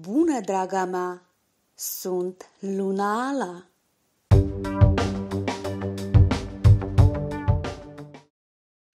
Bună, draga mea! Sunt Luna Ala!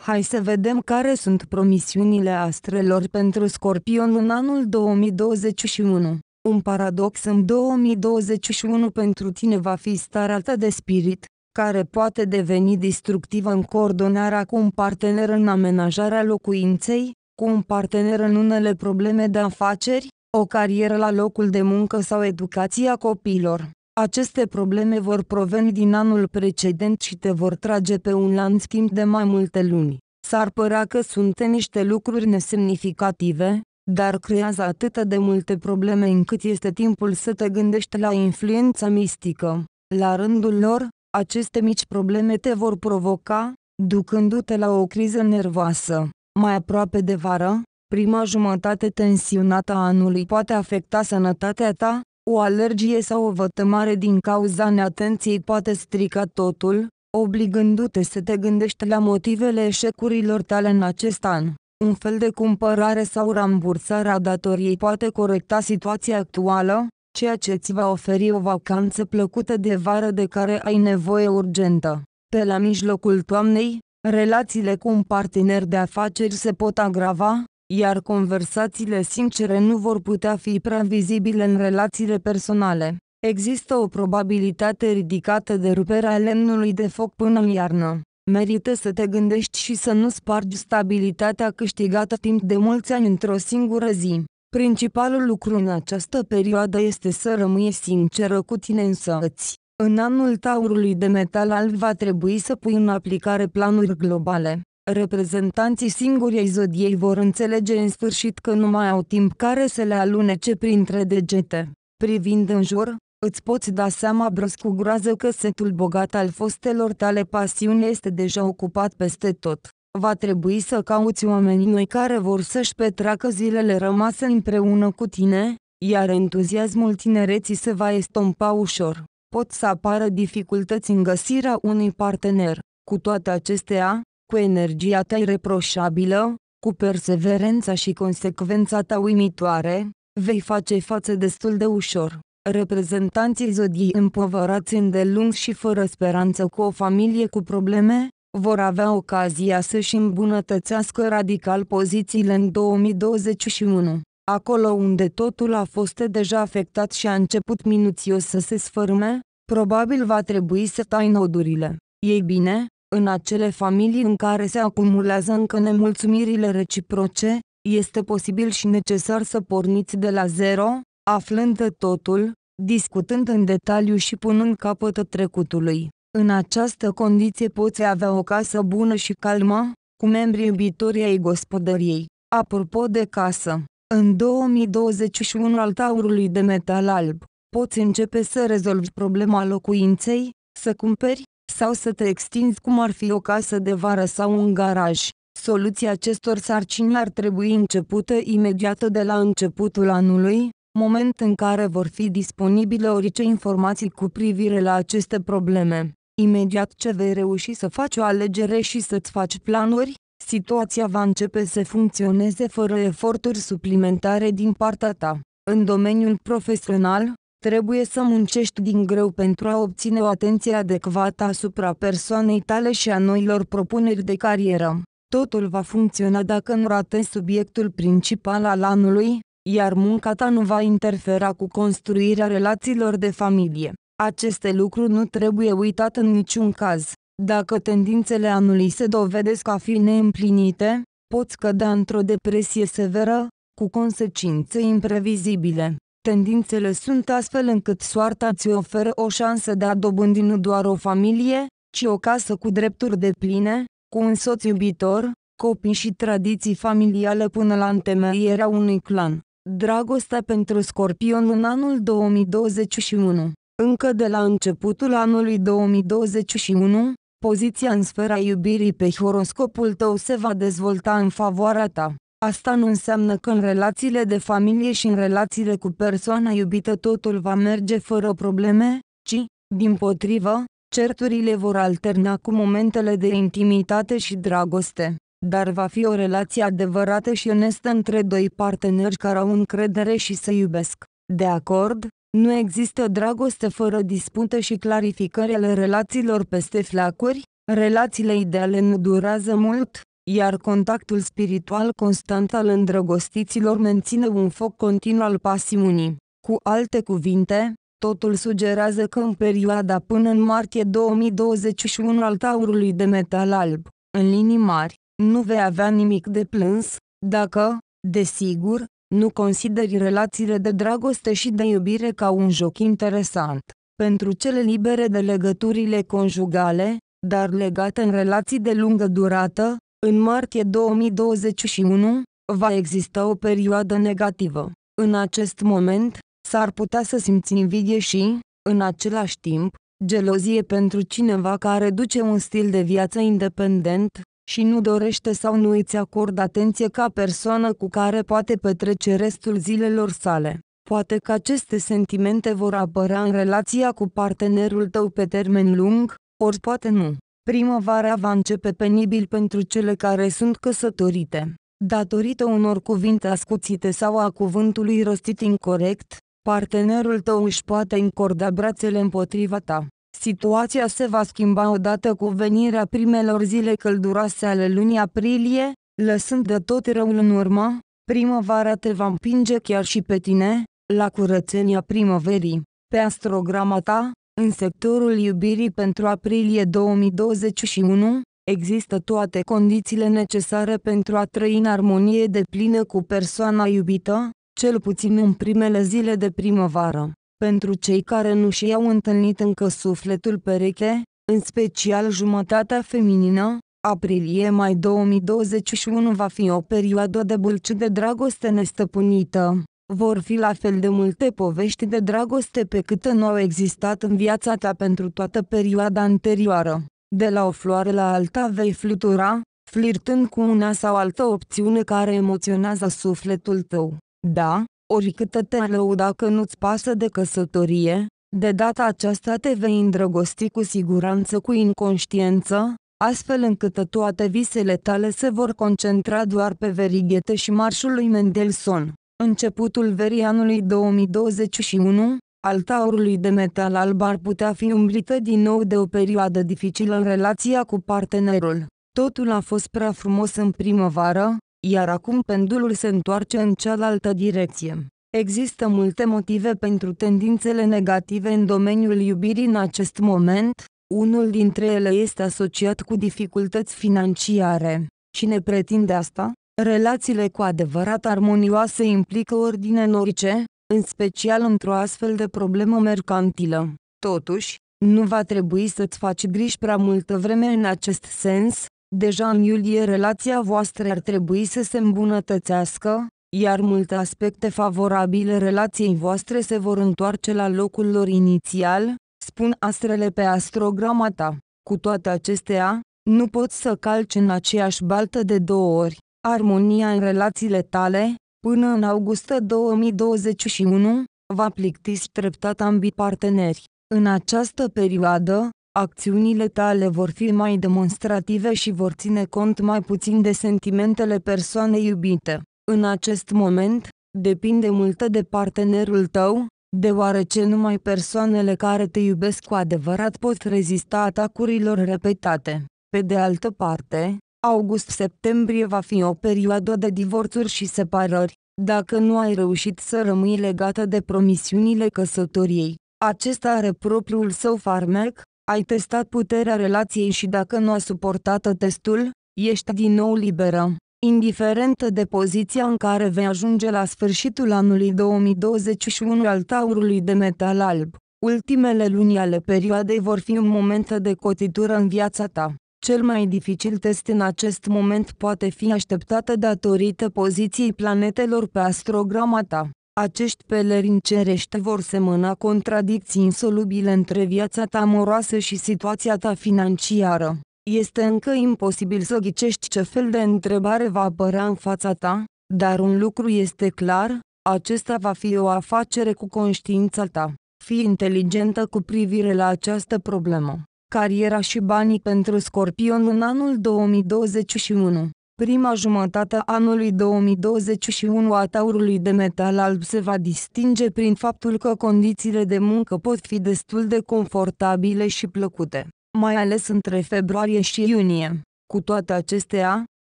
Hai să vedem care sunt promisiunile astrelor pentru Scorpion în anul 2021. Un paradox în 2021 pentru tine va fi starea ta de spirit, care poate deveni destructivă în coordonarea cu un partener în amenajarea locuinței, cu un partener în unele probleme de afaceri, o carieră la locul de muncă sau educația copiilor. Aceste probleme vor proveni din anul precedent și te vor trage pe un lanț timp de mai multe luni. S-ar părea că sunt niște lucruri nesemnificative, dar creează atât de multe probleme încât este timpul să te gândești la influența mistică. La rândul lor, aceste mici probleme te vor provoca, ducându-te la o criză nervoasă. Mai aproape de vară, Prima jumătate tensionată a anului poate afecta sănătatea ta, o alergie sau o vătămare din cauza neatenției poate strica totul, obligându-te să te gândești la motivele eșecurilor tale în acest an. Un fel de cumpărare sau rambursare a datoriei poate corecta situația actuală, ceea ce îți va oferi o vacanță plăcută de vară de care ai nevoie urgentă. Pe la mijlocul toamnei, relațiile cu un partener de afaceri se pot agrava, iar conversațiile sincere nu vor putea fi prea vizibile în relațiile personale. Există o probabilitate ridicată de ruperea lemnului de foc până în iarnă. Merită să te gândești și să nu spargi stabilitatea câștigată timp de mulți ani într-o singură zi. Principalul lucru în această perioadă este să rămâi sinceră cu tine însăți. În anul taurului de metal alb va trebui să pui în aplicare planuri globale. Reprezentanții singurei zodiei vor înțelege în sfârșit că nu mai au timp care să le alunece printre degete. Privind în jur, îți poți da seama brusc, cu groază că setul bogat al fostelor tale pasiuni este deja ocupat peste tot. Va trebui să cauți oameni noi care vor să-și petreacă zilele rămase împreună cu tine, iar entuziasmul tinereții se va estompa ușor. Pot să apară dificultăți în găsirea unui partener. Cu toate acestea, cu energia ta ireproșabilă, cu perseverența și consecvența ta uimitoare, vei face față destul de ușor. Reprezentanții zodii împovărați îndelung și fără speranță cu o familie cu probleme, vor avea ocazia să-și îmbunătățească radical pozițiile în 2021. Acolo unde totul a fost deja afectat și a început minuțios să se sfârme, probabil va trebui să tai nodurile. Ei bine, în acele familii în care se acumulează încă nemulțumirile reciproce, este posibil și necesar să porniți de la zero, aflând totul, discutând în detaliu și punând capăt trecutului. În această condiție poți avea o casă bună și calmă, cu membrii iubitori ai gospodăriei. Apropo de casă, în 2021 al taurului de metal alb, poți începe să rezolvi problema locuinței, să cumperi, sau să te extinzi cum ar fi o casă de vară sau un garaj. Soluția acestor sarcini ar trebui începută imediat de la începutul anului, moment în care vor fi disponibile orice informații cu privire la aceste probleme. Imediat ce vei reuși să faci o alegere și să-ți faci planuri, situația va începe să funcționeze fără eforturi suplimentare din partea ta. În domeniul profesional, Trebuie să muncești din greu pentru a obține o atenție adecvată asupra persoanei tale și a noilor propuneri de carieră. Totul va funcționa dacă nu ratezi subiectul principal al anului, iar munca ta nu va interfera cu construirea relațiilor de familie. Aceste lucruri nu trebuie uitat în niciun caz. Dacă tendințele anului se dovedesc a fi neîmplinite, poți cădea într-o depresie severă, cu consecințe imprevizibile. Tendințele sunt astfel încât soarta ți oferă o șansă de a dobândi nu doar o familie, ci o casă cu drepturi de pline, cu un soț iubitor, copii și tradiții familiale până la întemeierea unui clan. Dragostea pentru Scorpion în anul 2021 Încă de la începutul anului 2021, poziția în sfera iubirii pe horoscopul tău se va dezvolta în favoarea ta. Asta nu înseamnă că în relațiile de familie și în relațiile cu persoana iubită totul va merge fără probleme, ci, din potrivă, certurile vor alterna cu momentele de intimitate și dragoste, dar va fi o relație adevărată și onestă între doi parteneri care au încredere și se iubesc. De acord, nu există dragoste fără dispută și clarificări ale relațiilor peste flacuri, relațiile ideale nu durează mult, iar contactul spiritual constant al îndrăgostiților menține un foc continu al pasiunii. Cu alte cuvinte, totul sugerează că în perioada până în martie 2021 al taurului de metal alb, în linii mari, nu vei avea nimic de plâns, dacă, desigur, nu consideri relațiile de dragoste și de iubire ca un joc interesant. Pentru cele libere de legăturile conjugale, dar legate în relații de lungă durată, în martie 2021, va exista o perioadă negativă. În acest moment, s-ar putea să simți invidie și, în același timp, gelozie pentru cineva care duce un stil de viață independent și nu dorește sau nu îți acordă atenție ca persoană cu care poate petrece restul zilelor sale. Poate că aceste sentimente vor apărea în relația cu partenerul tău pe termen lung, ori poate nu. Primăvara va începe penibil pentru cele care sunt căsătorite. Datorită unor cuvinte ascuțite sau a cuvântului rostit incorrect, partenerul tău își poate încorda brațele împotriva ta. Situația se va schimba odată cu venirea primelor zile călduroase ale lunii aprilie, lăsând de tot răul în urmă, primăvara te va împinge chiar și pe tine, la curățenia primăverii. Pe astrograma ta, în sectorul iubirii pentru aprilie 2021, există toate condițiile necesare pentru a trăi în armonie de plină cu persoana iubită, cel puțin în primele zile de primăvară. Pentru cei care nu și-au întâlnit încă sufletul pereche, în special jumătatea feminină, aprilie mai 2021 va fi o perioadă de bulci de dragoste nestăpânită vor fi la fel de multe povești de dragoste pe câte nu au existat în viața ta pentru toată perioada anterioară. De la o floare la alta vei flutura, flirtând cu una sau altă opțiune care emoționează sufletul tău. Da, oricât te lăuda că nu-ți pasă de căsătorie, de data aceasta te vei îndrăgosti cu siguranță cu inconștiență, astfel încât toate visele tale se vor concentra doar pe verighete și marșul lui Mendelssohn începutul verii anului 2021, al taurului de metal alb ar putea fi umbrită din nou de o perioadă dificilă în relația cu partenerul. Totul a fost prea frumos în primăvară, iar acum pendulul se întoarce în cealaltă direcție. Există multe motive pentru tendințele negative în domeniul iubirii în acest moment, unul dintre ele este asociat cu dificultăți financiare. Cine pretinde asta? Relațiile cu adevărat armonioase implică ordine norice, în special într-o astfel de problemă mercantilă. Totuși, nu va trebui să-ți faci griji prea multă vreme în acest sens, deja în iulie relația voastră ar trebui să se îmbunătățească, iar multe aspecte favorabile relației voastre se vor întoarce la locul lor inițial, spun astrele pe astrograma ta. Cu toate acestea, nu poți să calci în aceeași baltă de două ori. Armonia în relațiile tale, până în august 2021, va plicti treptat ambii parteneri. În această perioadă, acțiunile tale vor fi mai demonstrative și vor ține cont mai puțin de sentimentele persoanei iubite. În acest moment, depinde multă de partenerul tău, deoarece numai persoanele care te iubesc cu adevărat pot rezista atacurilor repetate. Pe de altă parte, August-septembrie va fi o perioadă de divorțuri și separări. Dacă nu ai reușit să rămâi legată de promisiunile căsătoriei, acesta are propriul său farmec, ai testat puterea relației și dacă nu a suportat testul, ești din nou liberă. Indiferent de poziția în care vei ajunge la sfârșitul anului 2021 al taurului de metal alb, ultimele luni ale perioadei vor fi un moment de cotitură în viața ta. Cel mai dificil test în acest moment poate fi așteptată datorită poziției planetelor pe astrograma ta. Acești pelerini cerești vor semăna contradicții insolubile între viața ta amoroasă și situația ta financiară. Este încă imposibil să ghicești ce fel de întrebare va apărea în fața ta, dar un lucru este clar, acesta va fi o afacere cu conștiința ta. Fii inteligentă cu privire la această problemă. Cariera și banii pentru Scorpion în anul 2021 Prima jumătate a anului 2021 a taurului de metal alb se va distinge prin faptul că condițiile de muncă pot fi destul de confortabile și plăcute, mai ales între februarie și iunie. Cu toate acestea,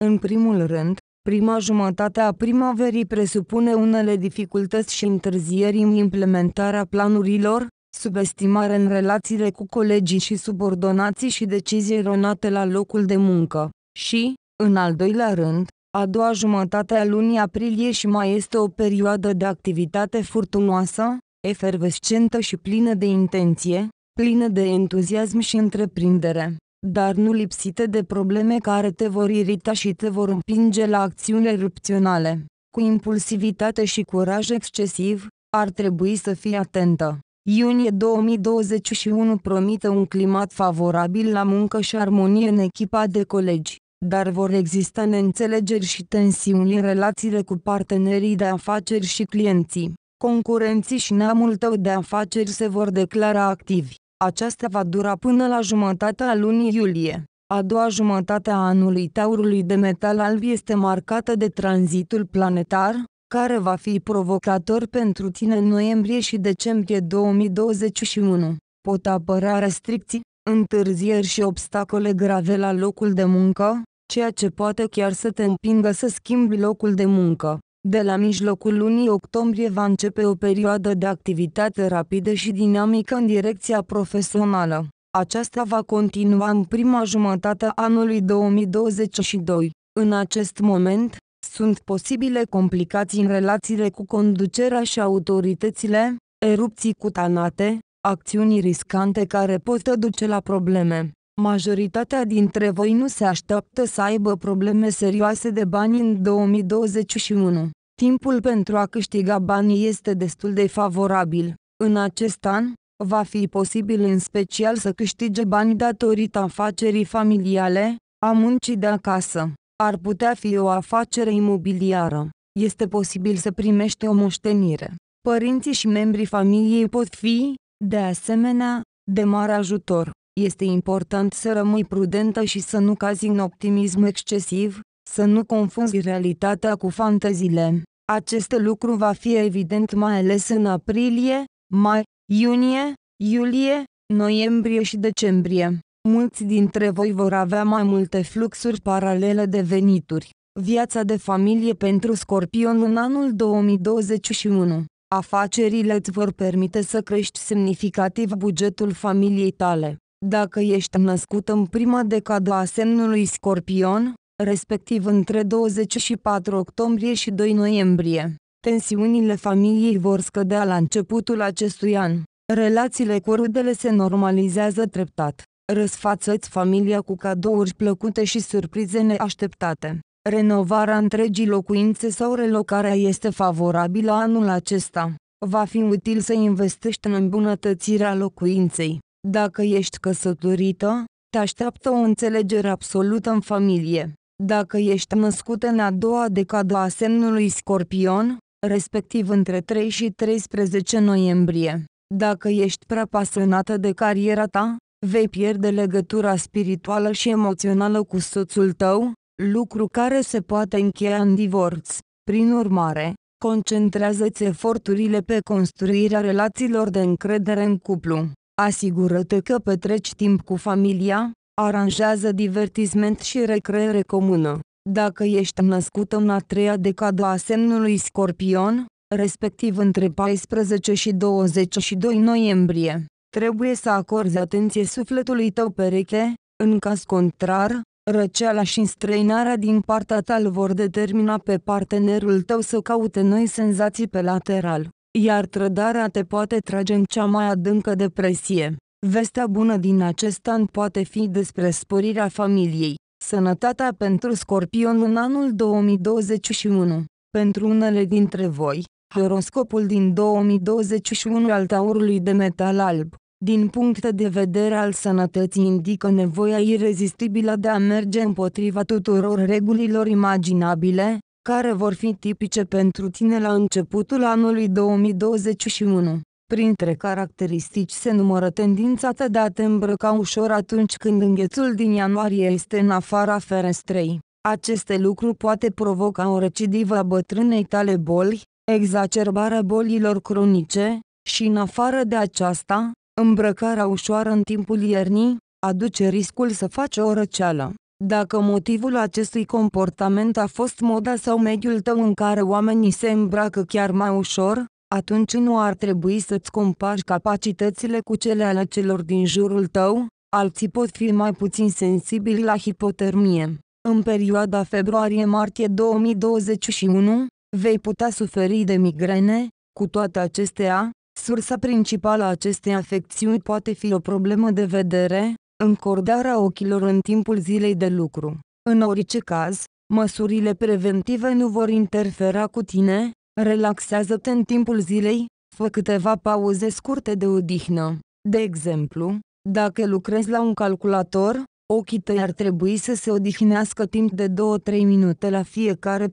în primul rând, prima jumătate a primăverii presupune unele dificultăți și întârzieri în implementarea planurilor, subestimare în relațiile cu colegii și subordonații și decizii eronate la locul de muncă. Și, în al doilea rând, a doua jumătate a lunii aprilie și mai este o perioadă de activitate furtunoasă, efervescentă și plină de intenție, plină de entuziasm și întreprindere, dar nu lipsită de probleme care te vor irita și te vor împinge la acțiuni erupționale. Cu impulsivitate și curaj excesiv, ar trebui să fii atentă. Iunie 2021 promite un climat favorabil la muncă și armonie în echipa de colegi, dar vor exista neînțelegeri și tensiuni în relațiile cu partenerii de afaceri și clienții. Concurenții și neamul tău de afaceri se vor declara activi. Aceasta va dura până la jumătatea lunii iulie. A doua jumătate a anului taurului de metal alb este marcată de tranzitul planetar, care va fi provocator pentru tine în noiembrie și decembrie 2021. Pot apărea restricții, întârzieri și obstacole grave la locul de muncă, ceea ce poate chiar să te împingă să schimbi locul de muncă. De la mijlocul lunii octombrie va începe o perioadă de activitate rapidă și dinamică în direcția profesională. Aceasta va continua în prima jumătate a anului 2022. În acest moment, sunt posibile complicații în relațiile cu conducerea și autoritățile, erupții cutanate, acțiuni riscante care pot duce la probleme. Majoritatea dintre voi nu se așteaptă să aibă probleme serioase de bani în 2021. Timpul pentru a câștiga bani este destul de favorabil. În acest an, va fi posibil în special să câștige bani datorită afacerii familiale, a muncii de acasă ar putea fi o afacere imobiliară. Este posibil să primești o moștenire. Părinții și membrii familiei pot fi, de asemenea, de mare ajutor. Este important să rămâi prudentă și să nu cazi în optimism excesiv, să nu confunzi realitatea cu fantezile. Acest lucru va fi evident mai ales în aprilie, mai, iunie, iulie, noiembrie și decembrie. Mulți dintre voi vor avea mai multe fluxuri paralele de venituri. Viața de familie pentru Scorpion în anul 2021. Afacerile îți vor permite să crești semnificativ bugetul familiei tale. Dacă ești născut în prima decadă a semnului Scorpion, respectiv între 24 octombrie și 2 noiembrie, tensiunile familiei vor scădea la începutul acestui an. Relațiile cu rudele se normalizează treptat. Răsfață-ți familia cu cadouri plăcute și surprize neașteptate. Renovarea întregii locuințe sau relocarea este favorabilă anul acesta. Va fi util să investești în îmbunătățirea locuinței. Dacă ești căsătorită, te așteaptă o înțelegere absolută în familie. Dacă ești născut în a doua decadă a semnului Scorpion, respectiv între 3 și 13 noiembrie, dacă ești prea pasionată de cariera ta, vei pierde legătura spirituală și emoțională cu soțul tău, lucru care se poate încheia în divorț. Prin urmare, concentrează-ți eforturile pe construirea relațiilor de încredere în cuplu. Asigură-te că petreci timp cu familia, aranjează divertisment și recreere comună. Dacă ești născut în a treia decadă a semnului Scorpion, respectiv între 14 și 22 noiembrie Trebuie să acorzi atenție sufletului tău pereche, în caz contrar, răceala și înstrăinarea din partea ta îl vor determina pe partenerul tău să caute noi senzații pe lateral, iar trădarea te poate trage în cea mai adâncă depresie. Vestea bună din acest an poate fi despre sporirea familiei. Sănătatea pentru scorpion în anul 2021. Pentru unele dintre voi, horoscopul din 2021 al taurului de metal alb din punct de vedere al sănătății indică nevoia irezistibilă de a merge împotriva tuturor regulilor imaginabile, care vor fi tipice pentru tine la începutul anului 2021. Printre caracteristici se numără tendința ta de a te îmbrăca ușor atunci când înghețul din ianuarie este în afara ferestrei. Aceste lucruri poate provoca o recidivă a bătrânei tale boli, exacerbarea bolilor cronice, și în afară de aceasta, Îmbrăcarea ușoară în timpul iernii aduce riscul să faci o răceală. Dacă motivul acestui comportament a fost moda sau mediul tău în care oamenii se îmbracă chiar mai ușor, atunci nu ar trebui să-ți compari capacitățile cu cele ale celor din jurul tău, alții pot fi mai puțin sensibili la hipotermie. În perioada februarie-martie 2021, vei putea suferi de migrene, cu toate acestea, Sursa principală a acestei afecțiuni poate fi o problemă de vedere, încordarea ochilor în timpul zilei de lucru. În orice caz, măsurile preventive nu vor interfera cu tine, relaxează-te în timpul zilei, fă câteva pauze scurte de odihnă. De exemplu, dacă lucrezi la un calculator, ochii tăi ar trebui să se odihnească timp de 2-3 minute la fiecare 45-50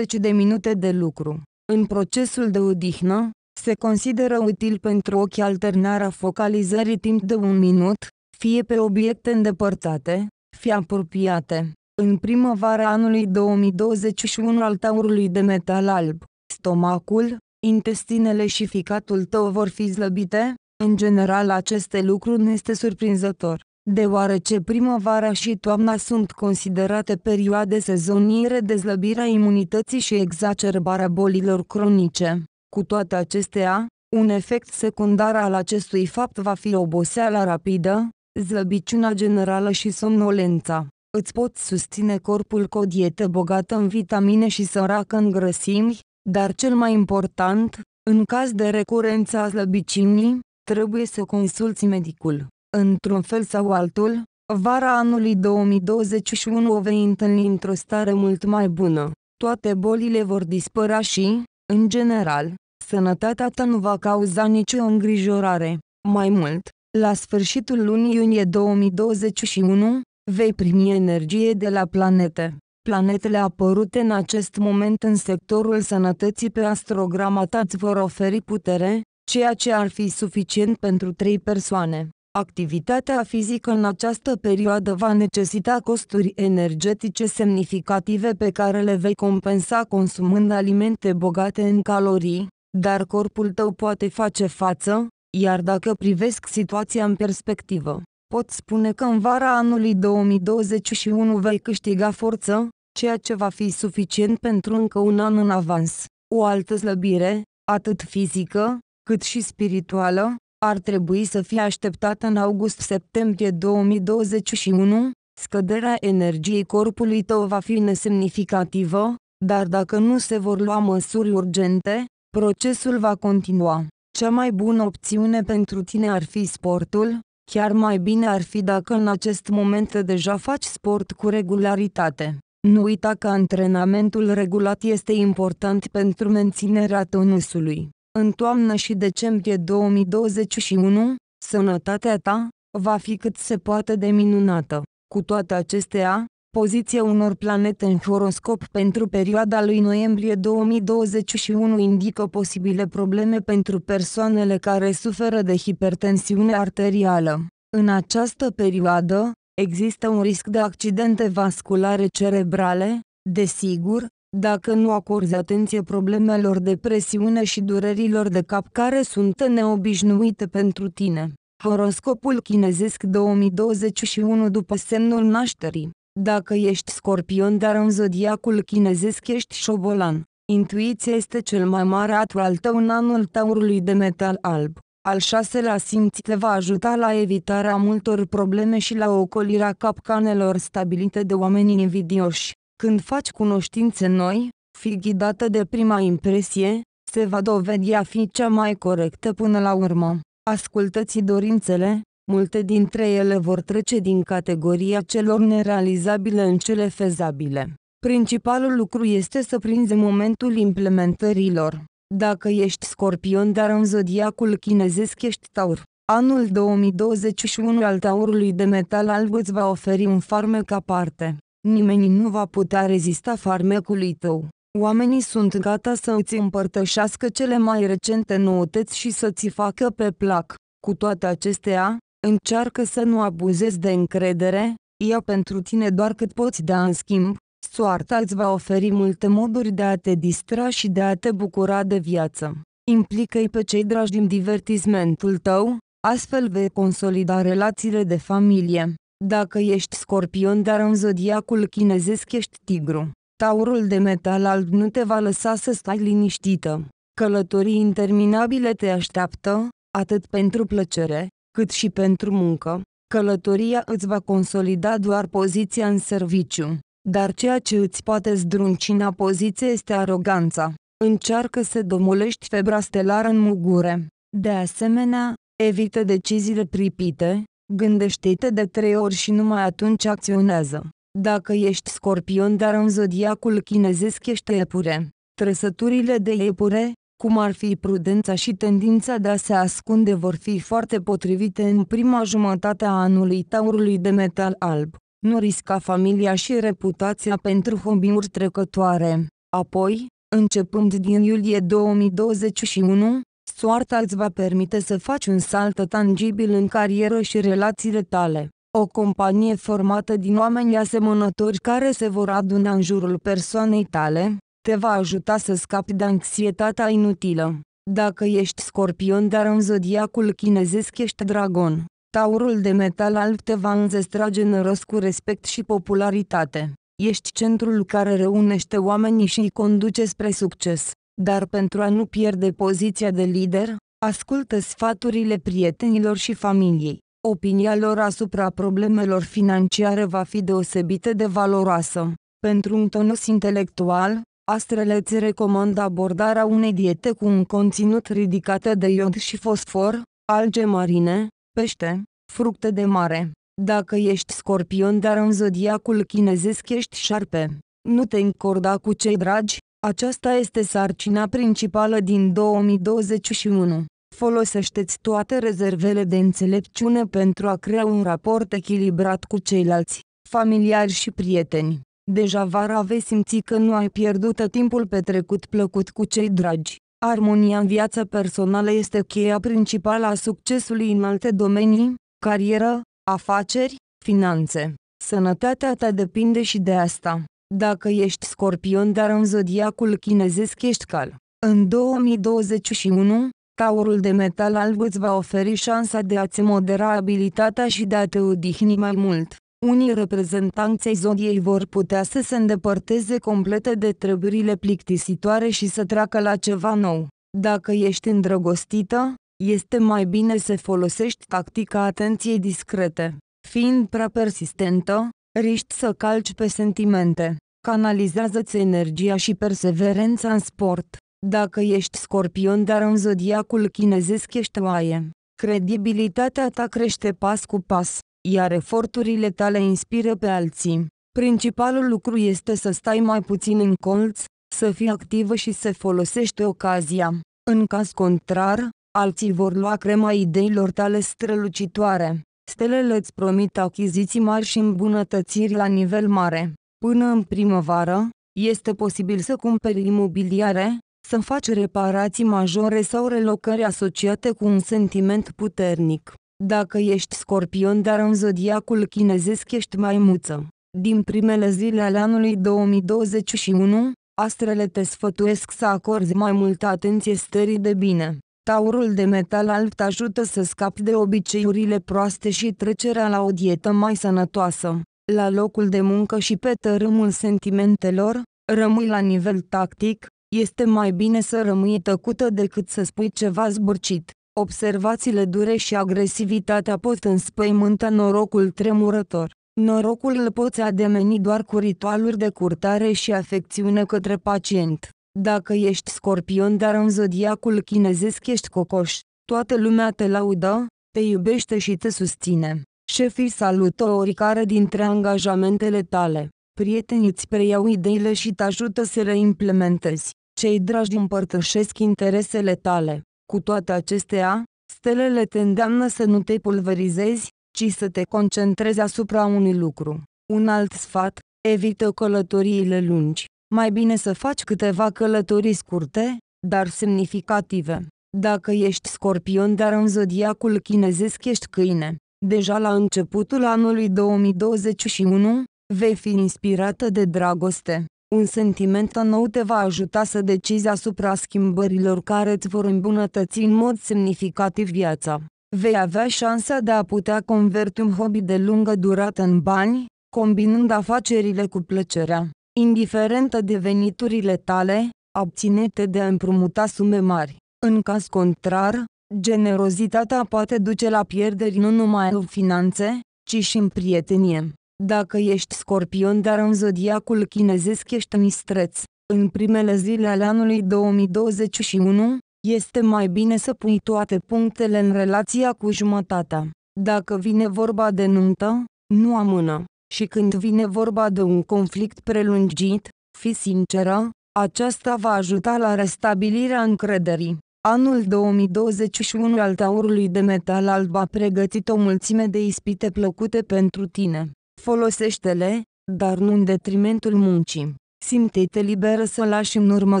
de minute de lucru. În procesul de odihnă, se consideră util pentru ochi alternarea focalizării timp de un minut, fie pe obiecte îndepărtate, fie apropiate. În primăvara anului 2021 al taurului de metal alb, stomacul, intestinele și ficatul tău vor fi slăbite, în general aceste lucruri nu este surprinzător. Deoarece primăvara și toamna sunt considerate perioade sezoniere de slăbire a imunității și exacerbarea bolilor cronice. Cu toate acestea, un efect secundar al acestui fapt va fi oboseala rapidă, slăbiciunea generală și somnolența. Îți poți susține corpul cu o dietă bogată în vitamine și săracă în grăsimi, dar cel mai important, în caz de recurență a slăbiciunii, trebuie să consulți medicul într-un fel sau altul, vara anului 2021 o vei întâlni într-o stare mult mai bună. Toate bolile vor dispărea și, în general, sănătatea ta nu va cauza nicio îngrijorare. Mai mult, la sfârșitul lunii iunie 2021, vei primi energie de la planete. Planetele apărute în acest moment în sectorul sănătății pe astrograma ta îți vor oferi putere, ceea ce ar fi suficient pentru trei persoane. Activitatea fizică în această perioadă va necesita costuri energetice semnificative pe care le vei compensa consumând alimente bogate în calorii, dar corpul tău poate face față, iar dacă privesc situația în perspectivă, pot spune că în vara anului 2021 vei câștiga forță, ceea ce va fi suficient pentru încă un an în avans. O altă slăbire, atât fizică, cât și spirituală, ar trebui să fie așteptată în august-septembrie 2021, scăderea energiei corpului tău va fi nesemnificativă, dar dacă nu se vor lua măsuri urgente, procesul va continua. Cea mai bună opțiune pentru tine ar fi sportul, chiar mai bine ar fi dacă în acest moment deja faci sport cu regularitate. Nu uita că antrenamentul regulat este important pentru menținerea tonusului în toamnă și decembrie 2021, sănătatea ta va fi cât se poate de minunată. Cu toate acestea, poziția unor planete în horoscop pentru perioada lui noiembrie 2021 indică posibile probleme pentru persoanele care suferă de hipertensiune arterială. În această perioadă, există un risc de accidente vasculare cerebrale, desigur, dacă nu acorzi atenție problemelor de presiune și durerilor de cap care sunt neobișnuite pentru tine. Horoscopul chinezesc 2021 după semnul nașterii. Dacă ești scorpion dar în zodiacul chinezesc ești șobolan, intuiția este cel mai mare atu al tău în anul taurului de metal alb. Al șaselea simț te va ajuta la evitarea multor probleme și la ocolirea capcanelor stabilite de oamenii invidioși. Când faci cunoștințe noi, fi ghidată de prima impresie, se va dovedi a fi cea mai corectă până la urmă. Ascultă-ți dorințele, multe dintre ele vor trece din categoria celor nerealizabile în cele fezabile. Principalul lucru este să prinzi momentul implementărilor. Dacă ești scorpion dar în zodiacul chinezesc ești taur, anul 2021 al taurului de metal alb îți va oferi un farmec aparte. Nimeni nu va putea rezista farmecului tău. Oamenii sunt gata să îți împărtășească cele mai recente noutăți și să ți facă pe plac. Cu toate acestea, încearcă să nu abuzezi de încredere, ia pentru tine doar cât poți da în schimb, soarta îți va oferi multe moduri de a te distra și de a te bucura de viață. Implică-i pe cei dragi din divertismentul tău, astfel vei consolida relațiile de familie. Dacă ești scorpion dar în zodiacul chinezesc ești tigru, taurul de metal alb nu te va lăsa să stai liniștită. Călătorii interminabile te așteaptă, atât pentru plăcere, cât și pentru muncă. Călătoria îți va consolida doar poziția în serviciu, dar ceea ce îți poate zdruncina poziție este aroganța. Încearcă să domolești febra stelară în mugure. De asemenea, evită deciziile pripite, Gândește-te de trei ori și numai atunci acționează. Dacă ești scorpion dar în zodiacul chinezesc ești iepure, trăsăturile de iepure, cum ar fi prudența și tendința de a se ascunde vor fi foarte potrivite în prima jumătate a anului taurului de metal alb. Nu risca familia și reputația pentru hobby-uri trecătoare. Apoi, începând din iulie 2021, Soarta îți va permite să faci un salt tangibil în carieră și relațiile tale. O companie formată din oameni asemănători care se vor aduna în jurul persoanei tale, te va ajuta să scapi de anxietatea inutilă. Dacă ești scorpion dar în zodiacul chinezesc ești dragon, taurul de metal alb te va înzestra generos cu respect și popularitate. Ești centrul care reunește oamenii și îi conduce spre succes. Dar pentru a nu pierde poziția de lider, ascultă sfaturile prietenilor și familiei. Opinia lor asupra problemelor financiare va fi deosebită de valoroasă. Pentru un tonus intelectual, astrele îți recomandă abordarea unei diete cu un conținut ridicat de iod și fosfor, alge marine, pește, fructe de mare. Dacă ești scorpion dar în zodiacul chinezesc ești șarpe, nu te încorda cu cei dragi, aceasta este sarcina principală din 2021. Folosește-ți toate rezervele de înțelepciune pentru a crea un raport echilibrat cu ceilalți, familiari și prieteni. Deja vara vei simți că nu ai pierdut timpul petrecut plăcut cu cei dragi. Armonia în viața personală este cheia principală a succesului în alte domenii, carieră, afaceri, finanțe. Sănătatea ta depinde și de asta. Dacă ești scorpion dar în zodiacul chinezesc ești cal. În 2021, taurul de metal alb îți va oferi șansa de a-ți modera abilitatea și de a te odihni mai mult. Unii reprezentanței zodiei vor putea să se îndepărteze complete de treburile plictisitoare și să treacă la ceva nou. Dacă ești îndrăgostită, este mai bine să folosești tactica atenției discrete. Fiind prea persistentă, Riști să calci pe sentimente. Canalizează-ți energia și perseverența în sport. Dacă ești scorpion dar în zodiacul chinezesc ești oaie, credibilitatea ta crește pas cu pas, iar eforturile tale inspiră pe alții. Principalul lucru este să stai mai puțin în colț, să fii activă și să folosești ocazia. În caz contrar, alții vor lua crema ideilor tale strălucitoare. Stelele îți promit achiziții mari și îmbunătățiri la nivel mare. Până în primăvară, este posibil să cumperi imobiliare, să faci reparații majore sau relocări asociate cu un sentiment puternic. Dacă ești scorpion dar în zodiacul chinezesc ești mai muță. Din primele zile ale anului 2021, astrele te sfătuiesc să acorzi mai multă atenție stării de bine. Taurul de metal alb ajută să scapi de obiceiurile proaste și trecerea la o dietă mai sănătoasă. La locul de muncă și pe tărâmul sentimentelor, rămâi la nivel tactic, este mai bine să rămâi tăcută decât să spui ceva zburcit. Observațiile dure și agresivitatea pot înspăimânta norocul tremurător. Norocul îl poți ademeni doar cu ritualuri de curtare și afecțiune către pacient. Dacă ești scorpion dar în zodiacul chinezesc ești cocoș, toată lumea te laudă, te iubește și te susține. Șefii salută oricare dintre angajamentele tale. Prietenii îți preiau ideile și te ajută să le implementezi. Cei dragi împărtășesc interesele tale. Cu toate acestea, stelele te îndeamnă să nu te pulverizezi, ci să te concentrezi asupra unui lucru. Un alt sfat, evită călătoriile lungi. Mai bine să faci câteva călătorii scurte, dar semnificative. Dacă ești scorpion dar în zodiacul chinezesc ești câine, deja la începutul anului 2021, vei fi inspirată de dragoste. Un sentiment nou te va ajuta să decizi asupra schimbărilor care îți vor îmbunătăți în mod semnificativ viața. Vei avea șansa de a putea converti un hobby de lungă durată în bani, combinând afacerile cu plăcerea indiferentă de veniturile tale, abținete de a împrumuta sume mari. În caz contrar, generozitatea poate duce la pierderi nu numai în finanțe, ci și în prietenie. Dacă ești scorpion dar în zodiacul chinezesc ești mistreț, în primele zile ale anului 2021, este mai bine să pui toate punctele în relația cu jumătatea. Dacă vine vorba de nuntă, nu amână. Și când vine vorba de un conflict prelungit, fi sinceră, aceasta va ajuta la restabilirea încrederii. Anul 2021 al taurului de metal alb a pregătit o mulțime de ispite plăcute pentru tine. Folosește-le, dar nu în detrimentul muncii. Simte-te liberă să lași în urmă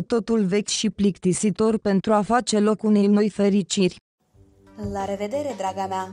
totul vechi și plictisitor pentru a face loc unei noi fericiri. La revedere, draga mea!